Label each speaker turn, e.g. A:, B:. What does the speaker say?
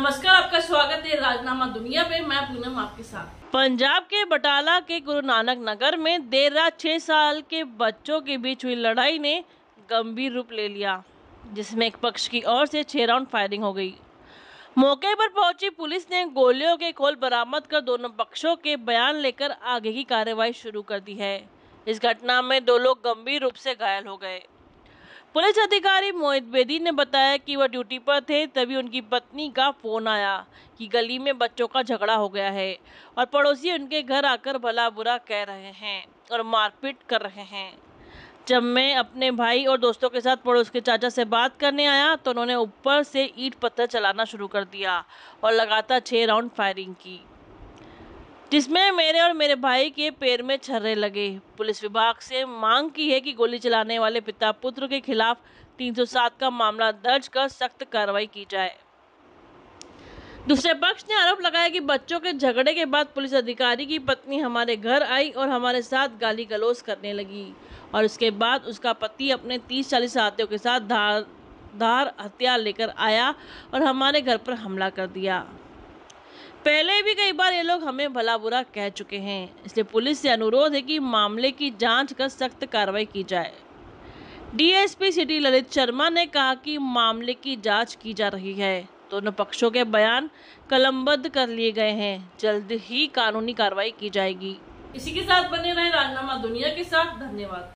A: नमस्कार आपका स्वागत है राजनामा दुनिया में मैं पूनम आपके साथ पंजाब के बटाला के गुरु नानक नगर में देर रात छह साल के बच्चों के बीच हुई लड़ाई ने गंभीर रूप ले लिया जिसमें एक पक्ष की ओर से छह राउंड फायरिंग हो गई मौके पर पहुंची पुलिस ने गोलियों के खोल बरामद कर दोनों पक्षों के बयान लेकर आगे की कार्रवाई शुरू कर दी है इस घटना में दो लोग गंभीर रूप से घायल हो गए पुलिस अधिकारी मोहित बेदी ने बताया कि वह ड्यूटी पर थे तभी उनकी पत्नी का फोन आया कि गली में बच्चों का झगड़ा हो गया है और पड़ोसी उनके घर आकर भला बुरा कह रहे हैं और मारपीट कर रहे हैं जब मैं अपने भाई और दोस्तों के साथ पड़ोस के चाचा से बात करने आया तो उन्होंने ऊपर से ईट पत्थर चलाना शुरू कर दिया और लगातार छः राउंड फायरिंग की जिसमें मेरे और मेरे भाई के पैर में छर्रे लगे पुलिस विभाग से मांग की है कि गोली चलाने वाले पिता पुत्र के खिलाफ 307 का मामला दर्ज कर सख्त कार्रवाई की जाए दूसरे पक्ष ने आरोप लगाया कि बच्चों के झगड़े के बाद पुलिस अधिकारी की पत्नी हमारे घर आई और हमारे साथ गाली गलोज करने लगी और उसके बाद उसका पति अपने तीस चालीस साथियों के साथ धार धार हथियार लेकर आया और हमारे घर पर हमला कर दिया पहले भी कई बार ये लोग हमें भला बुरा कह चुके हैं इसलिए पुलिस से अनुरोध है कि मामले की जांच कर सख्त कार्रवाई की जाए डीएसपी सिटी ललित शर्मा ने कहा कि मामले की जांच की जा रही है दोनों पक्षों के बयान कलमबद्ध कर लिए गए हैं जल्द ही कानूनी कार्रवाई की जाएगी इसी के साथ बने रहे राजनामा दुनिया के साथ धन्यवाद